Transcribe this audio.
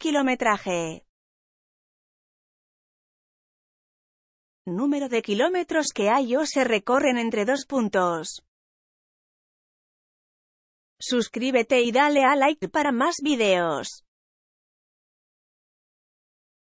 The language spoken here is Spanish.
Kilometraje. Número de kilómetros que hay o se recorren entre dos puntos. Suscríbete y dale a like para más videos.